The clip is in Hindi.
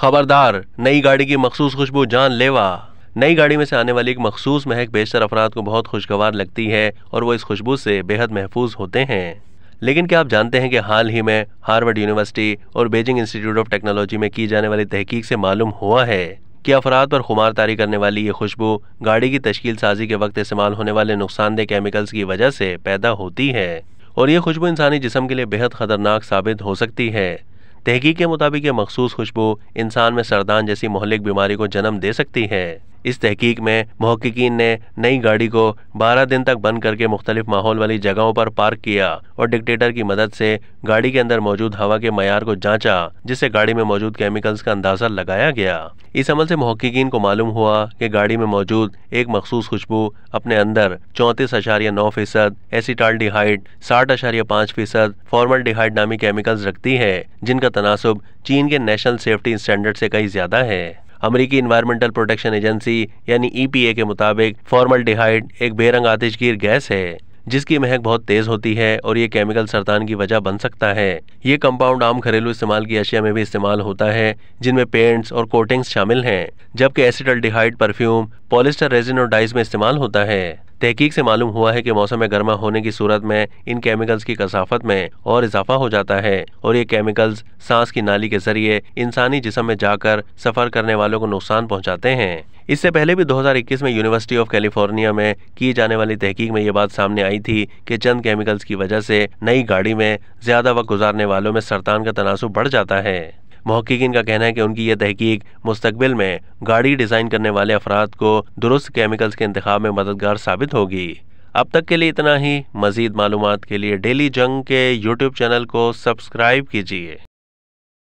खबरदार नई गाड़ी की मखसूस खुशबू जान लेवा नई गाड़ी में से आने वाली एक मखसूस महक बेशतर अफराद को बहुत खुशगवार लगती है और वो इस खुशबू से बेहद महफूज होते हैं लेकिन क्या आप जानते हैं कि हाल ही में हार्वर्ड यूनिवर्सिटी और बेजिंग इंस्टीट्यूट ऑफ टेक्नोलॉजी में की जाने वाली तहकीक से मालूम हुआ है कि अफराद पर तारी करने वाली ये खुशबू गाड़ी की तश्कील साजी के वक्त इस्तेमाल होने वाले नुकसानदेह केमिकल्स की वजह से पैदा होती है और ये खुशबू इंसानी जिसम के लिए बेहद खतरनाक साबित हो सकती है तहकीक के मुताबिक ये मखसूस खुशबू इंसान में सरदान जैसी मोहलिक बीमारी को जन्म दे सकती है इस तहकीक में महक्कीन ने नई गाड़ी को 12 दिन तक बंद करके मुख्तलिफ माहौल वाली जगहों पर पार्क किया और डिक्टेटर की मदद से गाड़ी के अंदर मौजूद हवा के मैार को जांचा जिससे गाड़ी में मौजूद केमिकल्स का अंदाजा लगाया गया इस अमल से महक्कीन को मालूम हुआ कि गाड़ी में मौजूद एक मखसूस खुशबू अपने अंदर चौंतीस अशारिया नौ फीसद एसिटाल डिहाइड साठ अशारिया पाँच फीसद फॉर्मल डिहाइड नामी केमिकल्स रखती है जिनका तनासब चीन के नेशनल सेफ्टी स्टैंडर्ड से कहीं ज्यादा है अमरीकी इन्वायरमेंटल प्रोटेक्शन एजेंसी यानी ईपीए e के मुताबिक फॉर्मल एक बेरंग आतिशगीर गैस है जिसकी महक बहुत तेज होती है और ये केमिकल सरतान की वजह बन सकता है ये कंपाउंड आम घरेलू इस्तेमाल की अशिया में भी इस्तेमाल होता है जिनमें पेंट्स और कोटिंग्स शामिल हैं जबकि acetaldehyde perfume polyester resin और डाइज में इस्तेमाल होता है तहकीक से मालूम हुआ है कि मौसम में गर्मा होने की सूरत में इन केमिकल्स की कसाफत में और इजाफा हो जाता है और ये केमिकल्स सांस की नाली के जरिए इंसानी जिसम में जाकर सफर करने वालों को नुकसान पहुंचाते हैं इससे पहले भी 2021 में यूनिवर्सिटी ऑफ कैलिफोर्निया में की जाने वाली तहकीक में ये बात सामने आई थी कि चंद केमिकल्स की वजह से नई गाड़ी में ज्यादा वक्त गुजारने वालों में सरतान का तनासब बढ़ जाता है महकिन का कहना है कि उनकी यह तहकीक मुस्तबिल में गाड़ी डिज़ाइन करने वाले अफराद को दुरुस्त केमिकल्स के इंतखब में मददगार साबित होगी अब तक के लिए इतना ही मज़ीद मालूम के लिए डेली जंग के यूट्यूब चैनल को सब्सक्राइब कीजिए